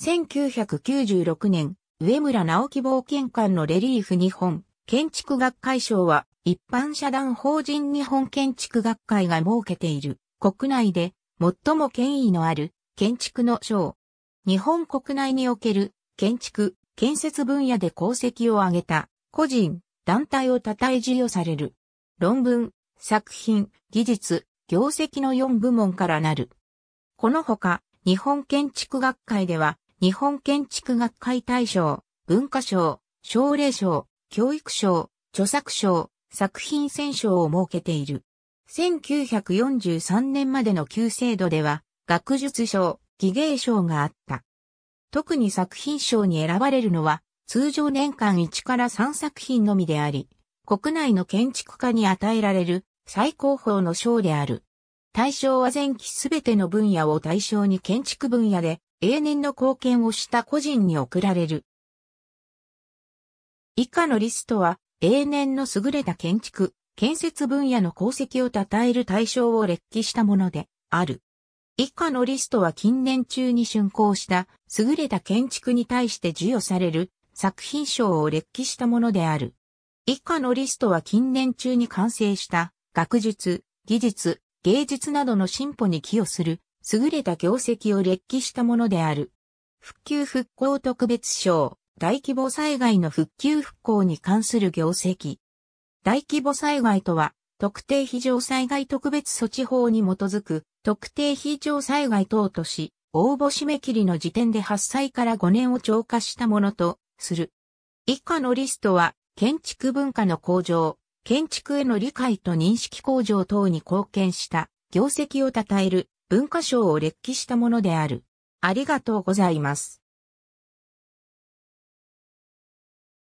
1996年、上村直樹冒険館のレリーフ日本建築学会賞は一般社団法人日本建築学会が設けている国内で最も権威のある建築の賞。日本国内における建築、建設分野で功績を挙げた個人、団体を称え授与される。論文、作品、技術、業績の4部門からなる。このほか、日本建築学会では、日本建築学会大賞、文化賞、奨励賞、教育賞、著作賞、作品選賞を設けている。1943年までの旧制度では、学術賞、技芸賞があった。特に作品賞に選ばれるのは、通常年間1から3作品のみであり、国内の建築家に与えられる最高峰の賞である。対象は前期すべての分野を対象に建築分野で永年の貢献をした個人に贈られる。以下のリストは、永年の優れた建築、建設分野の功績を称える対象を列記したものである。以下のリストは近年中に竣工した優れた建築に対して授与される作品賞を列記したものである。以下のリストは近年中に完成した学術、技術、芸術などの進歩に寄与する優れた業績を劣記したものである。復旧復興特別賞、大規模災害の復旧復興に関する業績。大規模災害とは、特定非常災害特別措置法に基づく、特定非常災害等とし、応募締め切りの時点で発災から5年を超過したものとする。以下のリストは、建築文化の向上、建築への理解と認識向上等に貢献した業績を称える文化省を列記したものである。ありがとうございます。